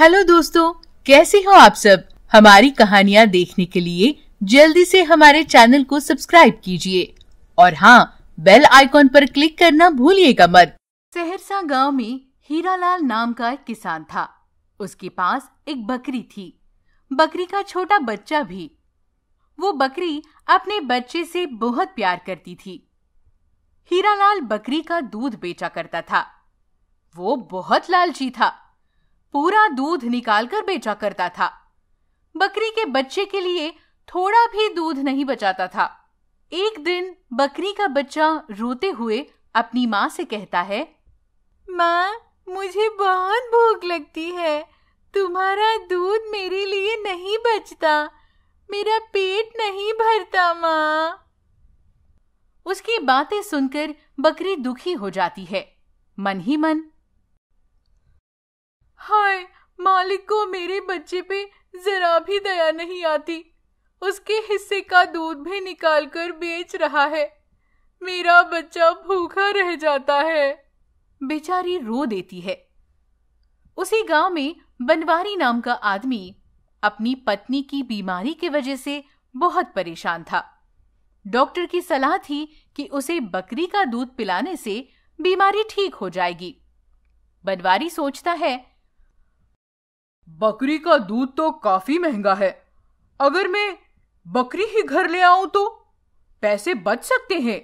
Hello दोस्तों कैसे हो आप सब हमारी कहानियाँ देखने के लिए जल्दी से हमारे चैनल को सब्सक्राइब कीजिए और हाँ बेल आइकॉन पर क्लिक करना भूलिएगा मत सहरसा गांव में हीरालाल नाम का एक किसान था उसके पास एक बकरी थी बकरी का छोटा बच्चा भी वो बकरी अपने बच्चे से बहुत प्यार करती थी हीरालाल बकरी का दूध बेचा करता था वो बहुत लालची था पूरा दूध निकालकर बेचा करता था बकरी के बच्चे के लिए थोड़ा भी दूध नहीं बचाता था एक दिन बकरी का बच्चा रोते हुए अपनी माँ से कहता है माँ मुझे बहुत भूख लगती है तुम्हारा दूध मेरे लिए नहीं बचता मेरा पेट नहीं भरता माँ उसकी बातें सुनकर बकरी दुखी हो जाती है मन ही मन हाय मालिक को मेरे बच्चे पे जरा भी दया नहीं आती उसके हिस्से का दूध भी निकाल कर बेच रहा है मेरा बच्चा भूखा रह जाता है बेचारी रो देती है उसी गांव में बनवारी नाम का आदमी अपनी पत्नी की बीमारी की वजह से बहुत परेशान था डॉक्टर की सलाह थी कि उसे बकरी का दूध पिलाने से बीमारी ठीक हो जाएगी बनवारी सोचता है बकरी का दूध तो काफी महंगा है अगर मैं बकरी ही घर ले आऊं तो पैसे बच सकते हैं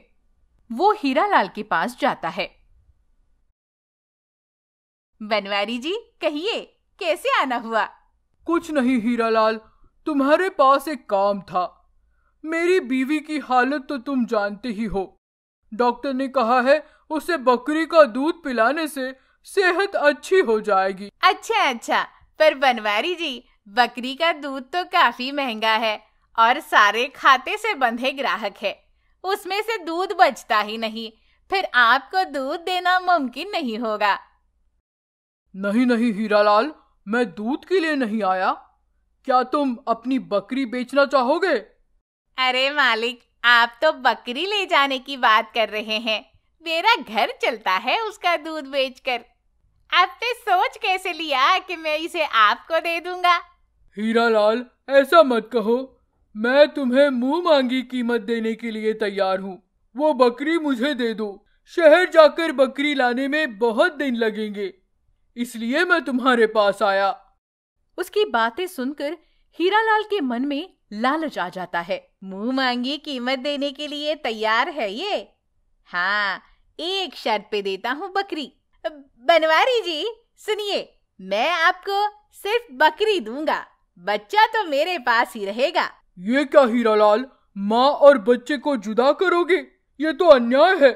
वो हीरालाल के पास जाता है बनवारी जी कहिए कैसे आना हुआ कुछ नहीं हीरालाल तुम्हारे पास एक काम था मेरी बीवी की हालत तो तुम जानते ही हो डॉक्टर ने कहा है उसे बकरी का दूध पिलाने से सेहत अच्छी हो जाएगी अच्छा अच्छा पर बनवारी जी बकरी का दूध तो काफी महंगा है और सारे खाते से बंधे ग्राहक है उसमें से दूध बचता ही नहीं फिर आपको दूध देना मुमकिन नहीं होगा नहीं नहीं हीरालाल मैं दूध के लिए नहीं आया क्या तुम अपनी बकरी बेचना चाहोगे अरे मालिक आप तो बकरी ले जाने की बात कर रहे हैं मेरा घर चलता है उसका दूध बेचकर आपने सोच कैसे लिया कि मैं इसे आपको दे दूंगा हीरा लाल ऐसा मत कहो मैं तुम्हें मुंह मांगी कीमत देने के लिए तैयार हूँ वो बकरी मुझे दे दो शहर जाकर बकरी लाने में बहुत दिन लगेंगे इसलिए मैं तुम्हारे पास आया उसकी बातें सुनकर हीरालाल के मन में लालच आ जाता है मुंह मांगी कीमत देने के लिए तैयार है ये हाँ एक शर्त पे देता हूँ बकरी बनवारी जी सुनिए मैं आपको सिर्फ बकरी दूंगा बच्चा तो मेरे पास ही रहेगा ये क्या हीरा लाल माँ और बच्चे को जुदा करोगे ये तो अन्याय है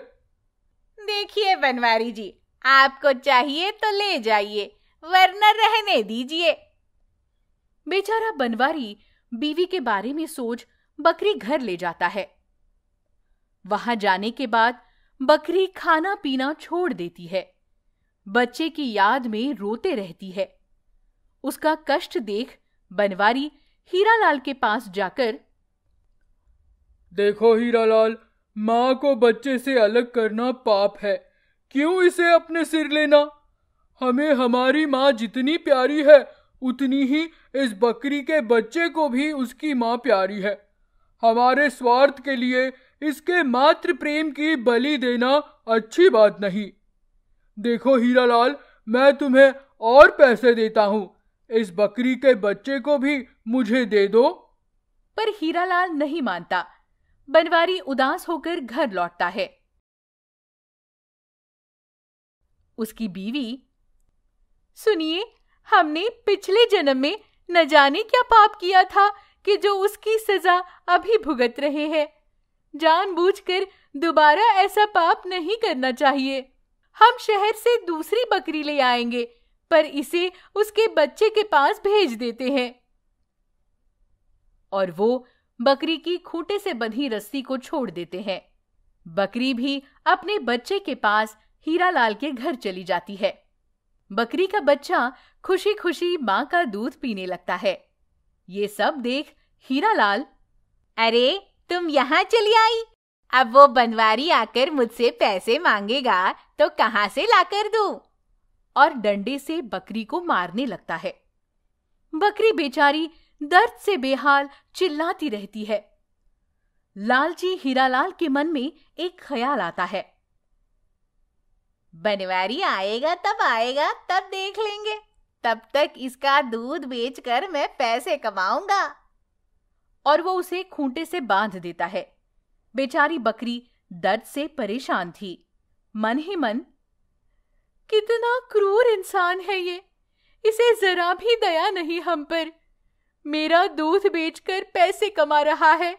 देखिए बनवारी जी आपको चाहिए तो ले जाइए वरना रहने दीजिए बेचारा बनवारी बीवी के बारे में सोच बकरी घर ले जाता है वहां जाने के बाद बकरी खाना पीना छोड़ देती है बच्चे की याद में रोते रहती है उसका कष्ट देख बनवारी हीरालाल के पास जाकर देखो हीरालाल माँ को बच्चे से अलग करना पाप है क्यों इसे अपने सिर लेना हमें हमारी माँ जितनी प्यारी है उतनी ही इस बकरी के बच्चे को भी उसकी माँ प्यारी है हमारे स्वार्थ के लिए इसके मातृ प्रेम की बलि देना अच्छी बात नहीं देखो हीरालाल मैं तुम्हें और पैसे देता हूँ इस बकरी के बच्चे को भी मुझे दे दो पर हीरालाल नहीं मानता बनवारी उदास होकर घर लौटता है उसकी बीवी सुनिए हमने पिछले जन्म में न जाने क्या पाप किया था कि जो उसकी सजा अभी भुगत रहे हैं जानबूझकर दोबारा ऐसा पाप नहीं करना चाहिए हम शहर से दूसरी बकरी ले आएंगे पर इसे उसके बच्चे के पास भेज देते हैं और वो बकरी की खूटे से बंधी रस्सी को छोड़ देते हैं बकरी भी अपने बच्चे के पास हीरालाल के घर चली जाती है बकरी का बच्चा खुशी खुशी माँ का दूध पीने लगता है ये सब देख हीरालाल अरे तुम यहाँ चली आई अब वो बनवारी आकर मुझसे पैसे मांगेगा तो कहां से लाकर दू और डंडे से बकरी को मारने लगता है बकरी बेचारी दर्द से बेहाल चिल्लाती रहती है लालजी हीरालाल के मन में एक ख्याल आता है बनवारी आएगा तब आएगा तब देख लेंगे तब तक इसका दूध बेचकर मैं पैसे कमाऊंगा और वो उसे खूंटे से बांध देता है बेचारी बकरी दर्द से परेशान थी मन ही मन कितना क्रूर इंसान है ये इसे जरा भी दया नहीं हम पर मेरा दूध बेचकर पैसे कमा रहा है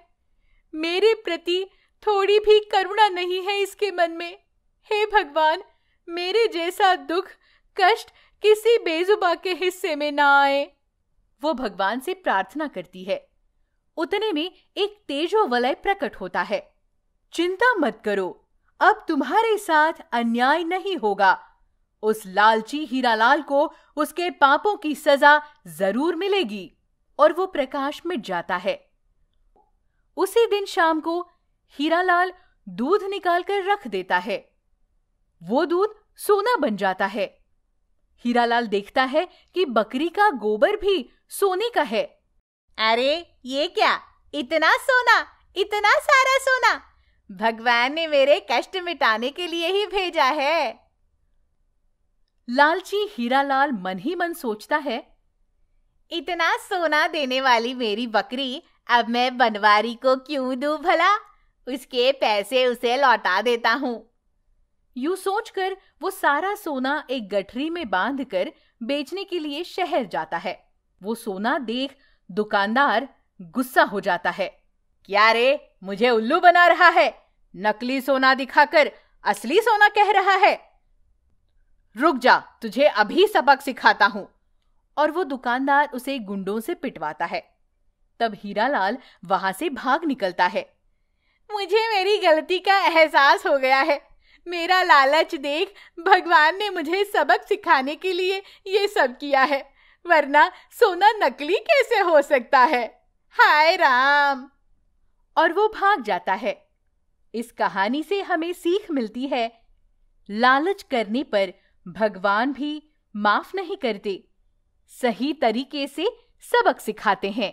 मेरे प्रति थोड़ी भी करुणा नहीं है इसके मन में हे भगवान मेरे जैसा दुख कष्ट किसी बेजुबा के हिस्से में ना आए वो भगवान से प्रार्थना करती है उतने में एक तेजो वलय प्रकट होता है चिंता मत करो अब तुम्हारे साथ अन्याय नहीं होगा उस लालची हीरालाल को उसके पापों की सजा जरूर मिलेगी और वो प्रकाश मिट जाता है उसी दिन शाम को हीरालाल दूध निकालकर रख देता है वो दूध सोना बन जाता है हीरालाल देखता है कि बकरी का गोबर भी सोने का है अरे ये क्या इतना सोना इतना सारा सोना भगवान ने मेरे कष्ट मिटाने के लिए ही भेजा है लालची हीरालाल मन ही मन सोचता है इतना सोना देने वाली मेरी बकरी अब मैं बनवारी को क्यों दू भला उसके पैसे उसे लौटा देता हूँ यू सोचकर वो सारा सोना एक गठरी में बांधकर बेचने के लिए शहर जाता है वो सोना देख दुकानदार गुस्सा हो जाता है क्या रे मुझे उल्लू बना रहा है नकली सोना दिखाकर असली सोना कह रहा है रुक जा तुझे अभी सबक सिखाता हूं और वो दुकानदार उसे गुंडों से पिटवाता है तब हीरालाल वहां से भाग निकलता है मुझे मेरी गलती का एहसास हो गया है मेरा लालच देख भगवान ने मुझे सबक सिखाने के लिए ये सब किया है वरना सोना नकली कैसे हो सकता है हाय राम और वो भाग जाता है इस कहानी से हमें सीख मिलती है लालच करने पर भगवान भी माफ नहीं करते सही तरीके से सबक सिखाते हैं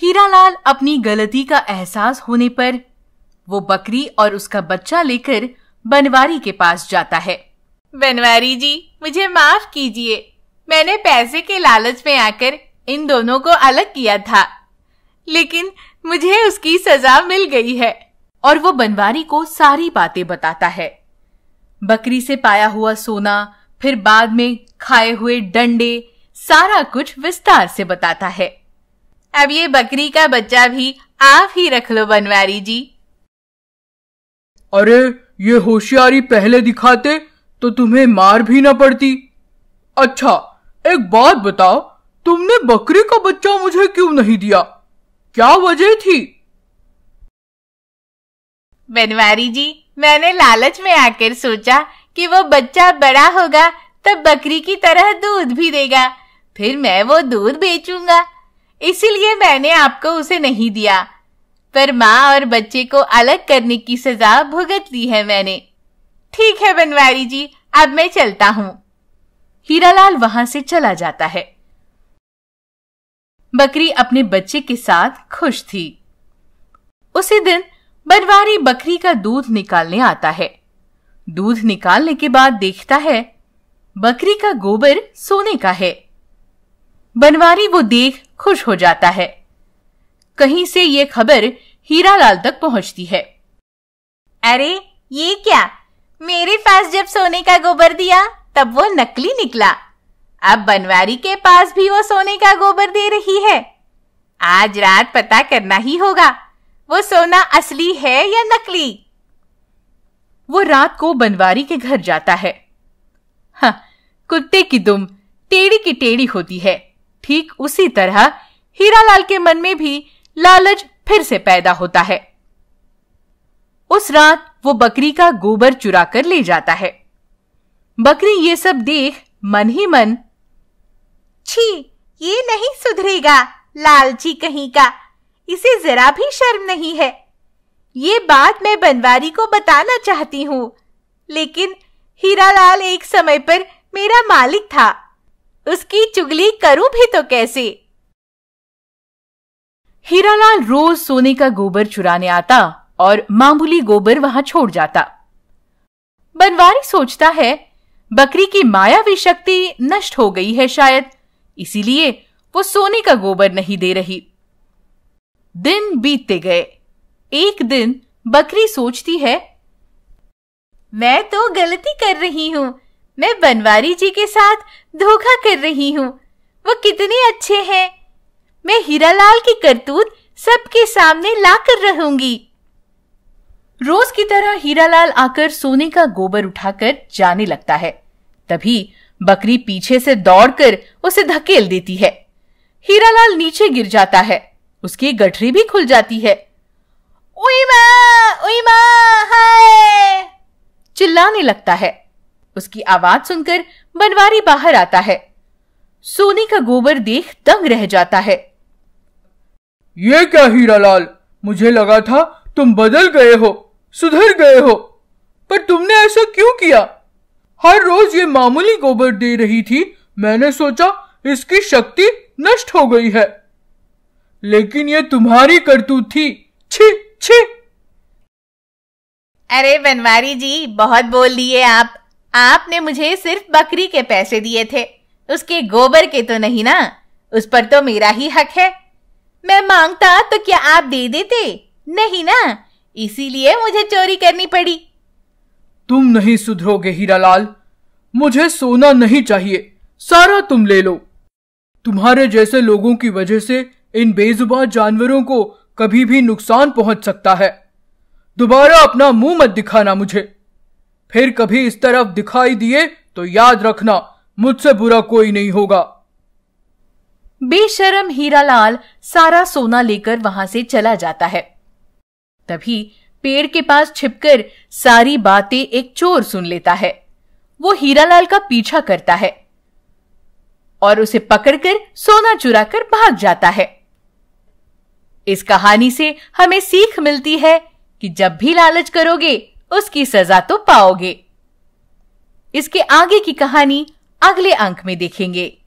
हीरालाल अपनी गलती का एहसास होने पर वो बकरी और उसका बच्चा लेकर बनवारी के पास जाता है बनवारी जी मुझे माफ कीजिए मैंने पैसे के लालच में आकर इन दोनों को अलग किया था लेकिन मुझे उसकी सजा मिल गई है और वो बनवारी को सारी बातें बताता है बकरी से पाया हुआ सोना फिर बाद में खाए हुए डंडे सारा कुछ विस्तार से बताता है अब ये बकरी का बच्चा भी आप ही रख लो बनवारी जी अरे ये होशियारी पहले दिखाते तो तुम्हें मार भी ना पड़ती अच्छा एक बात बताओ तुमने बकरी का बच्चा मुझे क्यों नहीं दिया क्या वजह थी बनवारी जी मैंने लालच में आकर सोचा कि वो बच्चा बड़ा होगा तब बकरी की तरह दूध भी देगा फिर मैं वो दूध बेचूंगा इसीलिए मैंने आपको उसे नहीं दिया पर माँ और बच्चे को अलग करने की सजा भुगत ली है मैंने ठीक है बनवारी जी अब मैं चलता हूँ हीरालाल वहां से चला जाता है बकरी अपने बच्चे के साथ खुश थी उसी दिन बनवारी बकरी का दूध निकालने आता है दूध निकालने के बाद देखता है बकरी का गोबर सोने का है बनवारी वो देख खुश हो जाता है कहीं से ये खबर हीरालाल तक पहुंचती है अरे ये क्या मेरे पास जब सोने का गोबर दिया तब वो नकली निकला अब बनवारी के पास भी वो सोने का गोबर दे रही है आज रात पता करना ही होगा वो सोना असली है या नकली वो रात को बनवारी के घर जाता है हाँ, कुत्ते की दुम टेढ़ी की टेढ़ी होती है ठीक उसी तरह हीरालाल के मन में भी लालच फिर से पैदा होता है उस रात वो बकरी का गोबर चुरा कर ले जाता है बकरी ये सब देख मन ही मन छी ये नहीं सुधरेगा लालची कहीं का इसे जरा भी शर्म नहीं है ये बात मैं बनवारी को बताना चाहती हूँ लेकिन हीरालाल एक समय पर मेरा मालिक था उसकी चुगली करूं भी तो कैसे हीरालाल रोज सोने का गोबर चुराने आता और मामूली गोबर वहां छोड़ जाता बनवारी सोचता है बकरी की मायावी शक्ति नष्ट हो गई है शायद इसीलिए वो सोने का गोबर नहीं दे रही दिन बीतते गए एक दिन बकरी सोचती है मैं तो गलती कर रही हूँ मैं बनवारी जी के साथ धोखा कर रही हूँ वो कितने अच्छे हैं मैं हीरालाल की करतूत सबके सामने ला कर रहूंगी रोज की तरह हीरालाल आकर सोने का गोबर उठाकर जाने लगता है तभी बकरी पीछे से दौड़कर उसे धकेल देती है हीरालाल नीचे गिर जाता है उसकी गठरी भी खुल जाती है हाय! चिल्लाने लगता है उसकी आवाज सुनकर बनवारी बाहर आता है सोने का गोबर देख दंग रह जाता है ये क्या हीरालाल मुझे लगा था तुम बदल गए हो सुधर गए हो पर तुमने ऐसा क्यों किया हर रोज ये मामूली गोबर दे रही थी मैंने सोचा इसकी शक्ति नष्ट हो गई है लेकिन ये तुम्हारी करतूत थी छी छी अरे बनवारी जी बहुत बोल लिए आप आपने मुझे सिर्फ बकरी के पैसे दिए थे उसके गोबर के तो नहीं ना उस पर तो मेरा ही हक है मैं मांगता तो क्या आप दे देते नहीं ना इसीलिए मुझे चोरी करनी पड़ी तुम नहीं सुधरोगे हीरालाल मुझे सोना नहीं चाहिए सारा तुम ले लो तुम्हारे जैसे लोगों की वजह से इन बेजुबा जानवरों को कभी भी नुकसान पहुंच सकता है दोबारा अपना मुंह मत दिखाना मुझे फिर कभी इस तरफ दिखाई दिए तो याद रखना मुझसे बुरा कोई नहीं होगा बेशरम हीरालाल सारा सोना लेकर वहां से चला जाता है तभी पेड़ के पास छिपकर सारी बातें एक चोर सुन लेता है वो हीरालाल का पीछा करता है और उसे पकड़कर सोना चुरा कर भाग जाता है इस कहानी से हमें सीख मिलती है कि जब भी लालच करोगे उसकी सजा तो पाओगे इसके आगे की कहानी अगले अंक में देखेंगे